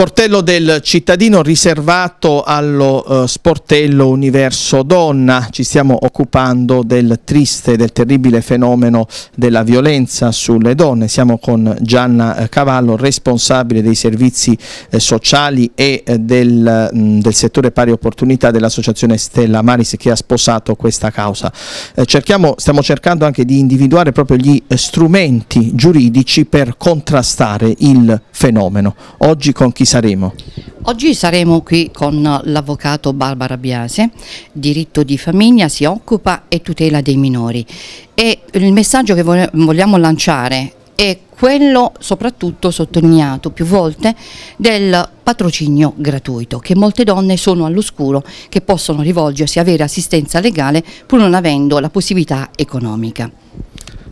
sportello del cittadino riservato allo eh, sportello universo donna. Ci stiamo occupando del triste, del terribile fenomeno della violenza sulle donne. Siamo con Gianna eh, Cavallo, responsabile dei servizi eh, sociali e eh, del, mh, mm, del, settore pari opportunità dell'associazione Stella Maris che ha sposato questa causa. Eh, cerchiamo, stiamo cercando anche di individuare proprio gli eh, strumenti giuridici per contrastare il fenomeno. Oggi con chi saremo? Oggi saremo qui con l'avvocato Barbara Biase, diritto di famiglia, si occupa e tutela dei minori e il messaggio che vogliamo lanciare è quello soprattutto sottolineato più volte del patrocinio gratuito che molte donne sono all'oscuro che possono rivolgersi a avere assistenza legale pur non avendo la possibilità economica.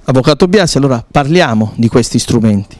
Avvocato Biasi, allora parliamo di questi strumenti.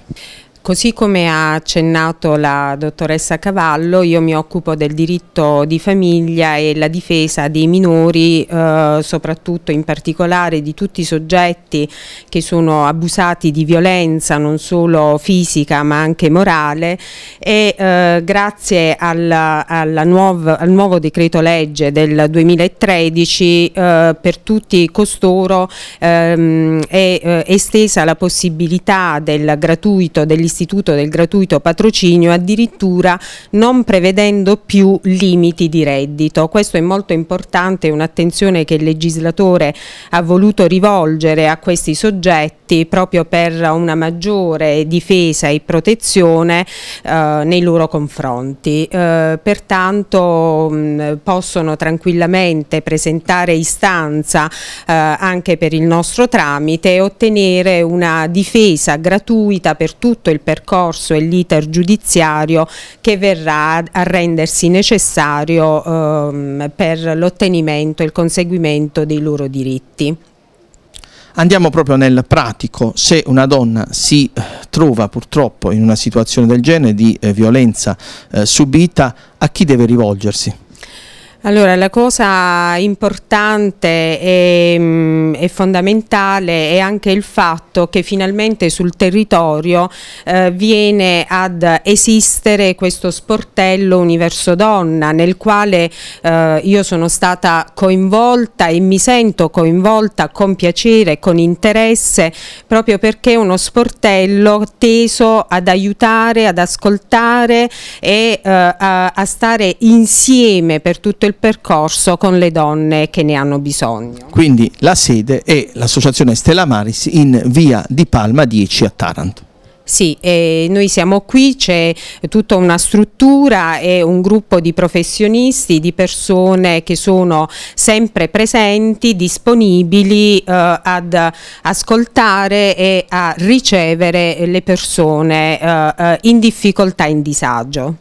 Così come ha accennato la dottoressa Cavallo, io mi occupo del diritto di famiglia e la difesa dei minori, eh, soprattutto in particolare di tutti i soggetti che sono abusati di violenza, non solo fisica ma anche morale e eh, grazie alla, alla nuovo, al nuovo decreto legge del 2013 eh, per tutti costoro ehm, è eh, estesa la possibilità del gratuito dell'istituzione l'istituto del gratuito patrocinio addirittura non prevedendo più limiti di reddito. Questo è molto importante, un'attenzione che il legislatore ha voluto rivolgere a questi soggetti diritti proprio per una maggiore difesa e protezione eh, nei loro confronti. Eh, pertanto mh, possono tranquillamente presentare istanza eh, anche per il nostro tramite e ottenere una difesa gratuita per tutto il percorso e l'iter giudiziario che verrà a rendersi necessario ehm, per l'ottenimento e il conseguimento dei loro diritti. Andiamo proprio nel pratico, se una donna si eh, trova purtroppo in una situazione del genere di eh, violenza eh, subita, a chi deve rivolgersi? Allora, la cosa importante e, mm, e, fondamentale è anche il fatto che finalmente sul territorio eh, viene ad esistere questo sportello Universo Donna nel quale eh, io sono stata coinvolta e mi sento coinvolta con piacere, con interesse, proprio perché è uno sportello teso ad aiutare, ad ascoltare e eh, a, a stare insieme per tutto il percorso con le donne che ne hanno bisogno. Quindi la sede è l'associazione Stella Maris in via di Palma 10 a Taranto. Sì, eh, noi siamo qui, c'è tutta una struttura e un gruppo di professionisti, di persone che sono sempre presenti, disponibili eh, ad ascoltare e a ricevere le persone eh, eh in difficoltà, in disagio.